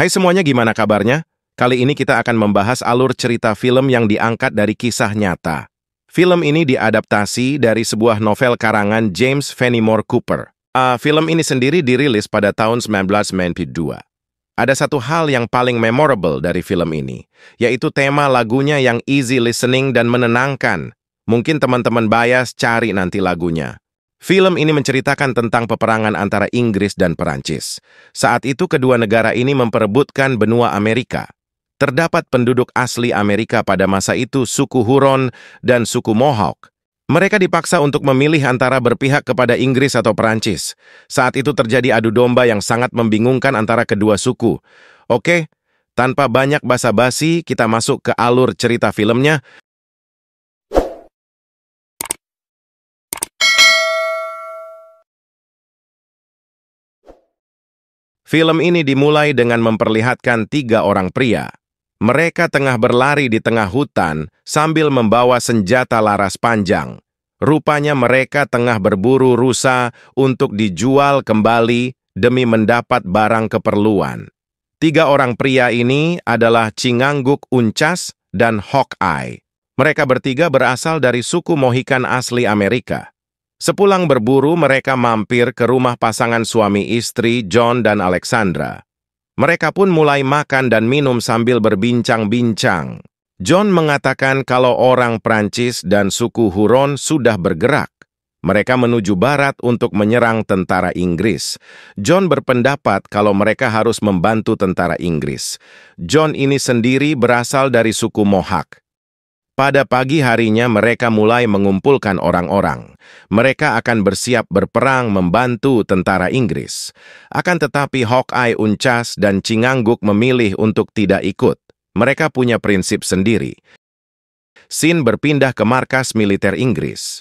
Hai semuanya, gimana kabarnya? Kali ini kita akan membahas alur cerita film yang diangkat dari kisah nyata. Film ini diadaptasi dari sebuah novel karangan James Fenimore Cooper. Uh, film ini sendiri dirilis pada tahun 1992. Ada satu hal yang paling memorable dari film ini, yaitu tema lagunya yang easy listening dan menenangkan. Mungkin teman-teman bias cari nanti lagunya. Film ini menceritakan tentang peperangan antara Inggris dan Perancis. Saat itu kedua negara ini memperebutkan benua Amerika. Terdapat penduduk asli Amerika pada masa itu suku Huron dan suku Mohawk. Mereka dipaksa untuk memilih antara berpihak kepada Inggris atau Perancis. Saat itu terjadi adu domba yang sangat membingungkan antara kedua suku. Oke, tanpa banyak basa-basi, kita masuk ke alur cerita filmnya. Film ini dimulai dengan memperlihatkan tiga orang pria. Mereka tengah berlari di tengah hutan sambil membawa senjata laras panjang. Rupanya mereka tengah berburu rusa untuk dijual kembali demi mendapat barang keperluan. Tiga orang pria ini adalah Cingangguk Uncas dan Hawkeye. Mereka bertiga berasal dari suku Mohikan asli Amerika. Sepulang berburu, mereka mampir ke rumah pasangan suami istri John dan Alexandra. Mereka pun mulai makan dan minum sambil berbincang-bincang. John mengatakan kalau orang Prancis dan suku Huron sudah bergerak. Mereka menuju barat untuk menyerang tentara Inggris. John berpendapat kalau mereka harus membantu tentara Inggris. John ini sendiri berasal dari suku Mohawk. Pada pagi harinya mereka mulai mengumpulkan orang-orang. Mereka akan bersiap berperang membantu tentara Inggris. Akan tetapi Hawkeye Uncas dan Cingangguk memilih untuk tidak ikut. Mereka punya prinsip sendiri. Sin berpindah ke markas militer Inggris.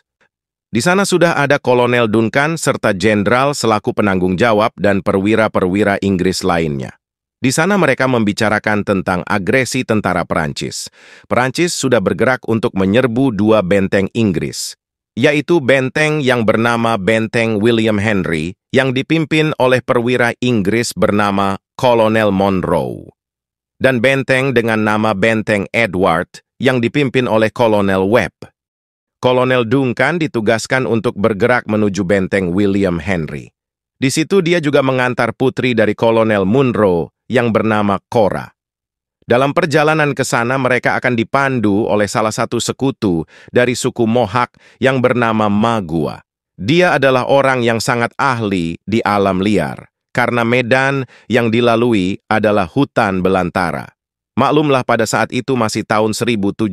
Di sana sudah ada Kolonel Duncan serta Jenderal selaku penanggung jawab dan perwira-perwira Inggris lainnya. Di sana mereka membicarakan tentang agresi tentara Perancis. Perancis sudah bergerak untuk menyerbu dua benteng Inggris, yaitu benteng yang bernama Benteng William Henry yang dipimpin oleh perwira Inggris bernama Kolonel Monroe, dan benteng dengan nama Benteng Edward yang dipimpin oleh Kolonel Webb. Kolonel Duncan ditugaskan untuk bergerak menuju benteng William Henry. Di situ dia juga mengantar putri dari Kolonel Munro yang bernama Cora. Dalam perjalanan ke sana mereka akan dipandu oleh salah satu sekutu dari suku Mohak yang bernama Magua. Dia adalah orang yang sangat ahli di alam liar, karena medan yang dilalui adalah hutan belantara. Maklumlah pada saat itu masih tahun 1757.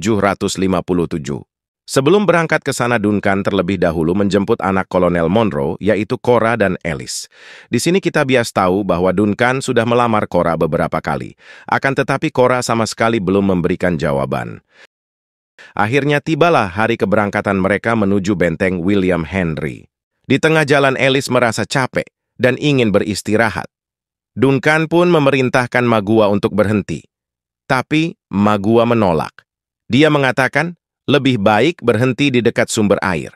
Sebelum berangkat ke sana Duncan terlebih dahulu menjemput anak Kolonel Monroe, yaitu Cora dan Alice. Di sini kita bias tahu bahwa Duncan sudah melamar Cora beberapa kali. Akan tetapi Cora sama sekali belum memberikan jawaban. Akhirnya tibalah hari keberangkatan mereka menuju benteng William Henry. Di tengah jalan Alice merasa capek dan ingin beristirahat. Duncan pun memerintahkan Magua untuk berhenti. Tapi Magua menolak. Dia mengatakan, lebih baik berhenti di dekat sumber air.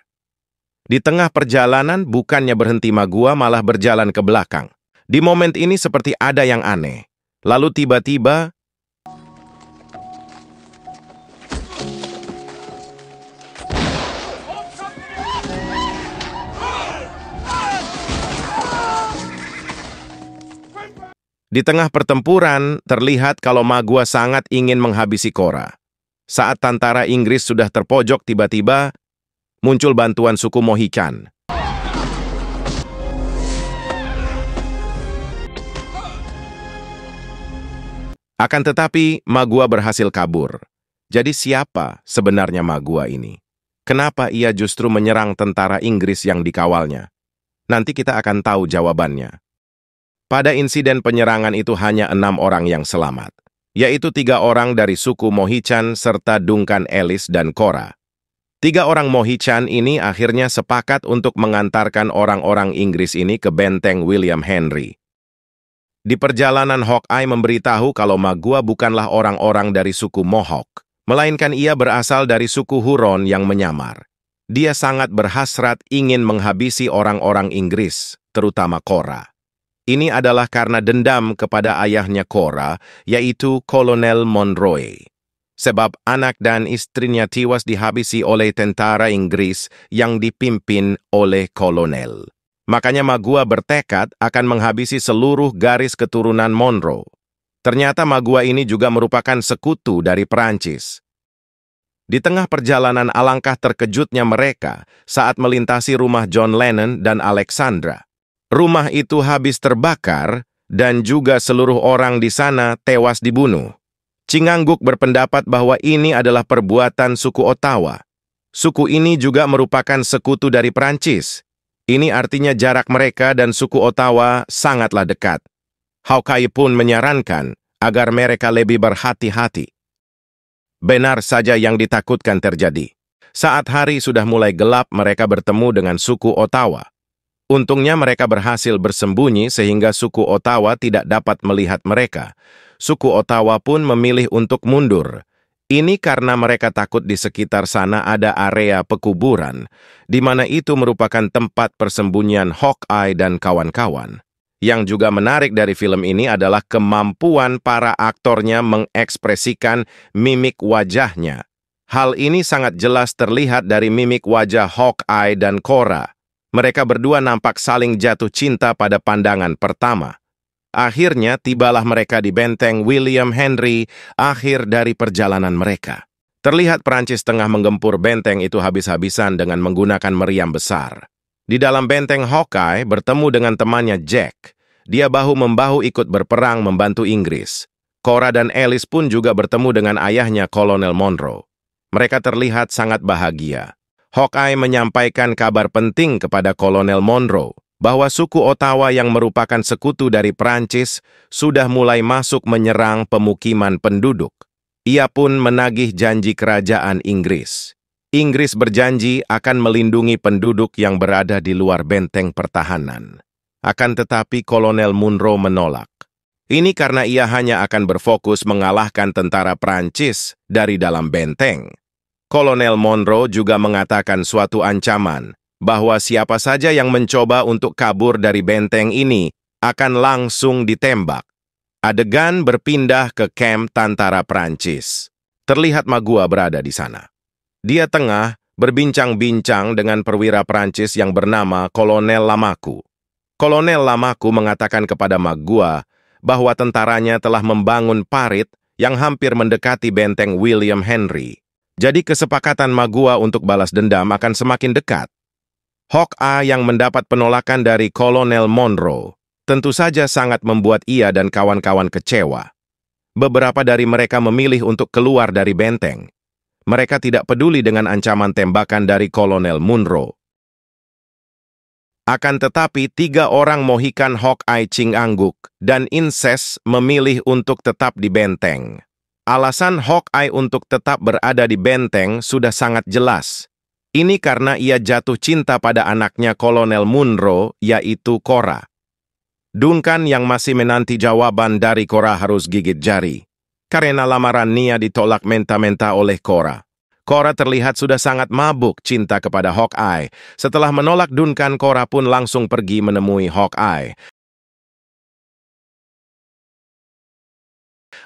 Di tengah perjalanan, bukannya berhenti Magua malah berjalan ke belakang. Di momen ini seperti ada yang aneh. Lalu tiba-tiba... Di tengah pertempuran, terlihat kalau Magua sangat ingin menghabisi Kora. Saat tentara Inggris sudah terpojok tiba-tiba, muncul bantuan suku Mohican. Akan tetapi, Magua berhasil kabur. Jadi siapa sebenarnya Magua ini? Kenapa ia justru menyerang tentara Inggris yang dikawalnya? Nanti kita akan tahu jawabannya. Pada insiden penyerangan itu hanya enam orang yang selamat yaitu tiga orang dari suku Mohican serta Dungkan Elis dan Cora. Tiga orang Mohican ini akhirnya sepakat untuk mengantarkan orang-orang Inggris ini ke benteng William Henry. Di perjalanan Hawkeye memberitahu kalau Magua bukanlah orang-orang dari suku Mohawk, melainkan ia berasal dari suku Huron yang menyamar. Dia sangat berhasrat ingin menghabisi orang-orang Inggris, terutama Cora. Ini adalah karena dendam kepada ayahnya Cora, yaitu Kolonel Monroe. Sebab anak dan istrinya tewas dihabisi oleh tentara Inggris yang dipimpin oleh kolonel. Makanya Magua bertekad akan menghabisi seluruh garis keturunan Monroe. Ternyata Magua ini juga merupakan sekutu dari Perancis. Di tengah perjalanan alangkah terkejutnya mereka saat melintasi rumah John Lennon dan Alexandra rumah itu habis terbakar dan juga seluruh orang di sana tewas dibunuh. Cingangguk berpendapat bahwa ini adalah perbuatan suku Ottawa. Suku ini juga merupakan sekutu dari Perancis. Ini artinya jarak mereka dan suku Ottawa sangatlah dekat. Hawkeye pun menyarankan agar mereka lebih berhati-hati. Benar saja yang ditakutkan terjadi. Saat hari sudah mulai gelap, mereka bertemu dengan suku Ottawa. Untungnya mereka berhasil bersembunyi sehingga suku Ottawa tidak dapat melihat mereka. Suku Ottawa pun memilih untuk mundur. Ini karena mereka takut di sekitar sana ada area pekuburan, di mana itu merupakan tempat persembunyian Hawkeye dan kawan-kawan. Yang juga menarik dari film ini adalah kemampuan para aktornya mengekspresikan mimik wajahnya. Hal ini sangat jelas terlihat dari mimik wajah Hawkeye dan Cora. Mereka berdua nampak saling jatuh cinta pada pandangan pertama. Akhirnya tibalah mereka di benteng William Henry, akhir dari perjalanan mereka. Terlihat Perancis tengah menggempur benteng itu habis-habisan dengan menggunakan meriam besar. Di dalam benteng Hawkeye bertemu dengan temannya Jack. Dia bahu-membahu ikut berperang membantu Inggris. Cora dan Alice pun juga bertemu dengan ayahnya Kolonel Monroe. Mereka terlihat sangat bahagia. Hawkeye menyampaikan kabar penting kepada Kolonel Monroe bahwa suku Ottawa yang merupakan sekutu dari Perancis sudah mulai masuk menyerang pemukiman penduduk. Ia pun menagih janji kerajaan Inggris. Inggris berjanji akan melindungi penduduk yang berada di luar benteng pertahanan. Akan tetapi Kolonel Munro menolak. Ini karena ia hanya akan berfokus mengalahkan tentara Perancis dari dalam benteng. Kolonel Monroe juga mengatakan suatu ancaman bahwa siapa saja yang mencoba untuk kabur dari benteng ini akan langsung ditembak. Adegan berpindah ke kamp tentara Prancis. Terlihat Magua berada di sana. Dia tengah berbincang-bincang dengan perwira Prancis yang bernama Kolonel Lamaku. Kolonel Lamaku mengatakan kepada Magua bahwa tentaranya telah membangun parit yang hampir mendekati benteng William Henry. Jadi kesepakatan Magua untuk balas dendam akan semakin dekat. A yang mendapat penolakan dari Kolonel Monroe tentu saja sangat membuat ia dan kawan-kawan kecewa. Beberapa dari mereka memilih untuk keluar dari benteng. Mereka tidak peduli dengan ancaman tembakan dari Kolonel Munro. Akan tetapi, tiga orang Mohikan Hawkeye Ching Angguk dan Inses memilih untuk tetap di benteng. Alasan Hawkeye untuk tetap berada di benteng sudah sangat jelas. Ini karena ia jatuh cinta pada anaknya Kolonel Munro, yaitu Cora. Duncan yang masih menanti jawaban dari Cora harus gigit jari. Karena lamaran Nia ditolak menta-menta oleh Cora. Cora terlihat sudah sangat mabuk cinta kepada Hawkeye. Setelah menolak Duncan, Cora pun langsung pergi menemui Hawkeye.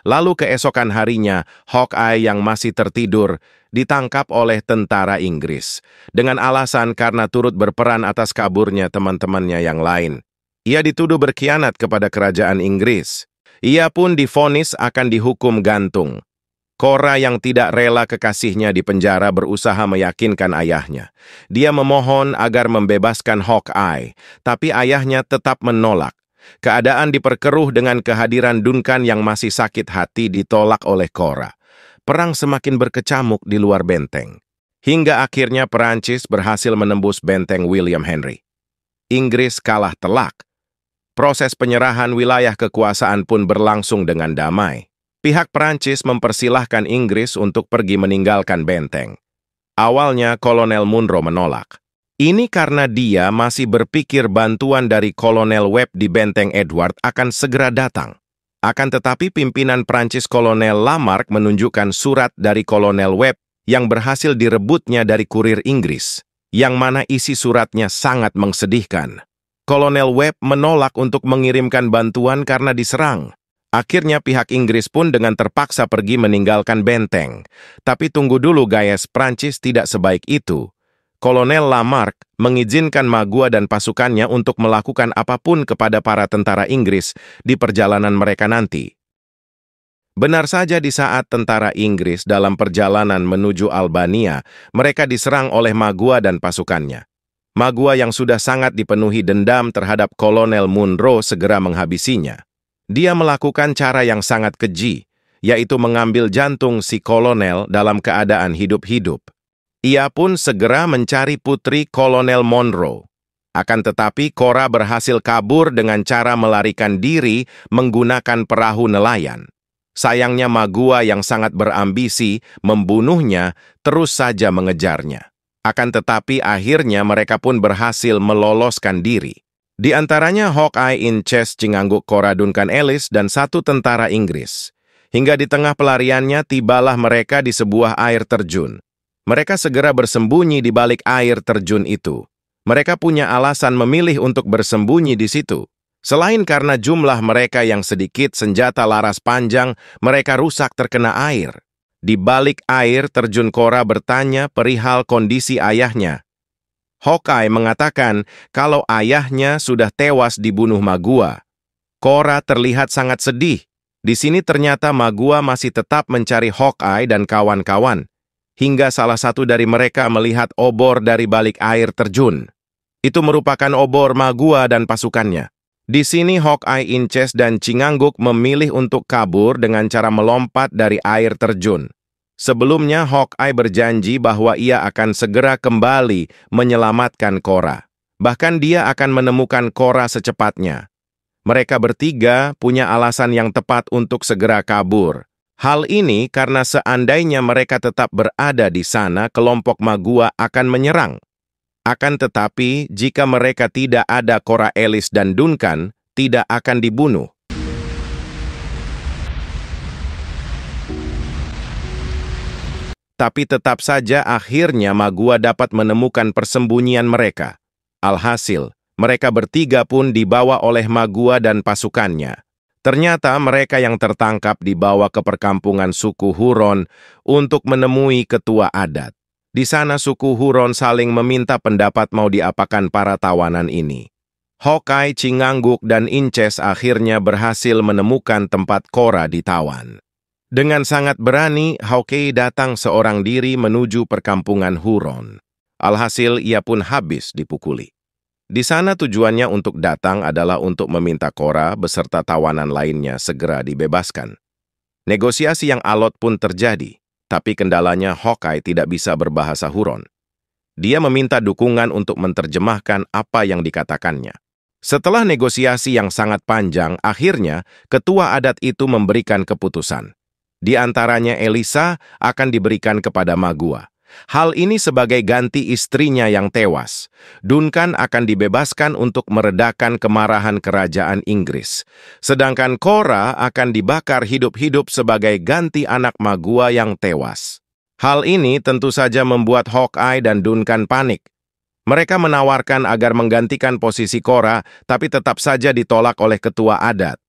Lalu keesokan harinya, Hawkeye yang masih tertidur ditangkap oleh tentara Inggris dengan alasan karena turut berperan atas kaburnya teman-temannya yang lain. Ia dituduh berkhianat kepada kerajaan Inggris. Ia pun difonis akan dihukum gantung. Cora yang tidak rela kekasihnya di penjara berusaha meyakinkan ayahnya. Dia memohon agar membebaskan Hawkeye, tapi ayahnya tetap menolak. Keadaan diperkeruh dengan kehadiran Duncan yang masih sakit hati ditolak oleh Cora. Perang semakin berkecamuk di luar benteng. Hingga akhirnya Perancis berhasil menembus benteng William Henry. Inggris kalah telak. Proses penyerahan wilayah kekuasaan pun berlangsung dengan damai. Pihak Perancis mempersilahkan Inggris untuk pergi meninggalkan benteng. Awalnya Kolonel Munro menolak. Ini karena dia masih berpikir bantuan dari Kolonel Webb di Benteng Edward akan segera datang. Akan tetapi pimpinan Prancis Kolonel Lamarck menunjukkan surat dari Kolonel Webb yang berhasil direbutnya dari kurir Inggris, yang mana isi suratnya sangat mengsedihkan. Kolonel Webb menolak untuk mengirimkan bantuan karena diserang. Akhirnya pihak Inggris pun dengan terpaksa pergi meninggalkan benteng. Tapi tunggu dulu gaya Prancis tidak sebaik itu Kolonel Lamarck mengizinkan Magua dan pasukannya untuk melakukan apapun kepada para tentara Inggris di perjalanan mereka nanti. Benar saja di saat tentara Inggris dalam perjalanan menuju Albania, mereka diserang oleh Magua dan pasukannya. Magua yang sudah sangat dipenuhi dendam terhadap Kolonel Munro segera menghabisinya. Dia melakukan cara yang sangat keji, yaitu mengambil jantung si kolonel dalam keadaan hidup-hidup. Ia pun segera mencari putri Kolonel Monroe. Akan tetapi Cora berhasil kabur dengan cara melarikan diri menggunakan perahu nelayan. Sayangnya Magua yang sangat berambisi membunuhnya terus saja mengejarnya. Akan tetapi akhirnya mereka pun berhasil meloloskan diri. Di antaranya Hawkeye Inches cengangguk Cora Duncan Ellis dan satu tentara Inggris. Hingga di tengah pelariannya tibalah mereka di sebuah air terjun. Mereka segera bersembunyi di balik air terjun itu. Mereka punya alasan memilih untuk bersembunyi di situ. Selain karena jumlah mereka yang sedikit senjata laras panjang, mereka rusak terkena air. Di balik air, terjun Kora bertanya perihal kondisi ayahnya. Hokai mengatakan kalau ayahnya sudah tewas dibunuh Magua. Kora terlihat sangat sedih. Di sini ternyata Magua masih tetap mencari Hokai dan kawan-kawan hingga salah satu dari mereka melihat obor dari balik air terjun. Itu merupakan obor Magua dan pasukannya. Di sini Hawkeye Inches dan Cingangguk memilih untuk kabur dengan cara melompat dari air terjun. Sebelumnya Hawkeye berjanji bahwa ia akan segera kembali menyelamatkan Korra. Bahkan dia akan menemukan Korra secepatnya. Mereka bertiga punya alasan yang tepat untuk segera kabur. Hal ini karena seandainya mereka tetap berada di sana, kelompok Magua akan menyerang. Akan tetapi, jika mereka tidak ada Kora Elis dan Duncan, tidak akan dibunuh. Tapi tetap saja akhirnya Magua dapat menemukan persembunyian mereka. Alhasil, mereka bertiga pun dibawa oleh Magua dan pasukannya. Ternyata mereka yang tertangkap dibawa ke perkampungan suku Huron untuk menemui ketua adat. Di sana suku Huron saling meminta pendapat mau diapakan para tawanan ini. Hokai, Cingangguk, dan Inces akhirnya berhasil menemukan tempat Kora ditawan. Dengan sangat berani, Hokai datang seorang diri menuju perkampungan Huron. Alhasil ia pun habis dipukuli. Di sana tujuannya untuk datang adalah untuk meminta Kora beserta tawanan lainnya segera dibebaskan. Negosiasi yang alot pun terjadi, tapi kendalanya Hokai tidak bisa berbahasa Huron. Dia meminta dukungan untuk menerjemahkan apa yang dikatakannya. Setelah negosiasi yang sangat panjang, akhirnya ketua adat itu memberikan keputusan. Di antaranya Elisa akan diberikan kepada Magua. Hal ini sebagai ganti istrinya yang tewas. Duncan akan dibebaskan untuk meredakan kemarahan kerajaan Inggris. Sedangkan Cora akan dibakar hidup-hidup sebagai ganti anak Magua yang tewas. Hal ini tentu saja membuat Hawkeye dan Duncan panik. Mereka menawarkan agar menggantikan posisi Cora, tapi tetap saja ditolak oleh ketua adat.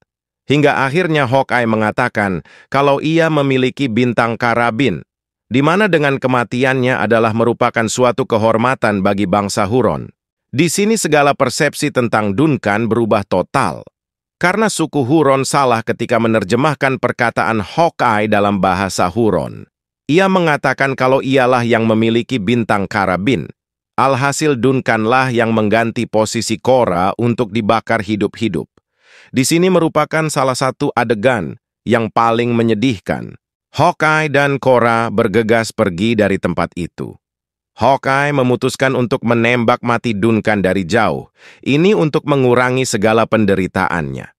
Hingga akhirnya Hawkeye mengatakan kalau ia memiliki bintang karabin, di mana dengan kematiannya adalah merupakan suatu kehormatan bagi bangsa Huron. Di sini segala persepsi tentang Duncan berubah total, karena suku Huron salah ketika menerjemahkan perkataan Hawkeye dalam bahasa Huron. Ia mengatakan kalau ialah yang memiliki bintang karabin. Alhasil Duncanlah yang mengganti posisi Cora untuk dibakar hidup-hidup. Di sini merupakan salah satu adegan yang paling menyedihkan Hawkeye dan Kora bergegas pergi dari tempat itu. Hawkeye memutuskan untuk menembak mati Duncan dari jauh, ini untuk mengurangi segala penderitaannya.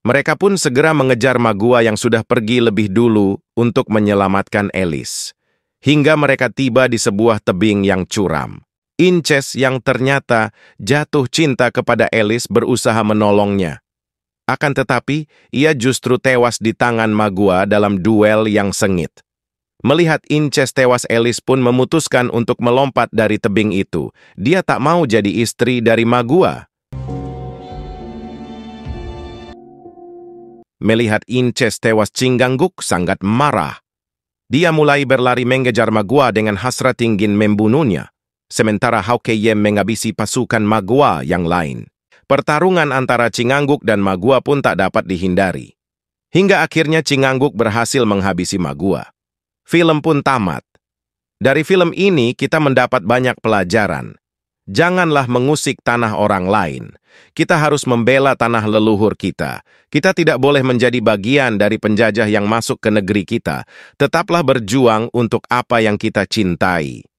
Mereka pun segera mengejar Magua yang sudah pergi lebih dulu untuk menyelamatkan Elis. Hingga mereka tiba di sebuah tebing yang curam. Inces yang ternyata jatuh cinta kepada Elis berusaha menolongnya. Akan tetapi, ia justru tewas di tangan Magua dalam duel yang sengit. Melihat Inces tewas Elis pun memutuskan untuk melompat dari tebing itu. Dia tak mau jadi istri dari Magua. Melihat Inces tewas Cinggangguk sangat marah. Dia mulai berlari mengejar Magua dengan hasrat ingin membunuhnya. Sementara Yem menghabisi pasukan Magua yang lain. Pertarungan antara Cingangguk dan Magua pun tak dapat dihindari. Hingga akhirnya Cingangguk berhasil menghabisi Magua. Film pun tamat. Dari film ini kita mendapat banyak pelajaran. Janganlah mengusik tanah orang lain. Kita harus membela tanah leluhur kita. Kita tidak boleh menjadi bagian dari penjajah yang masuk ke negeri kita. Tetaplah berjuang untuk apa yang kita cintai.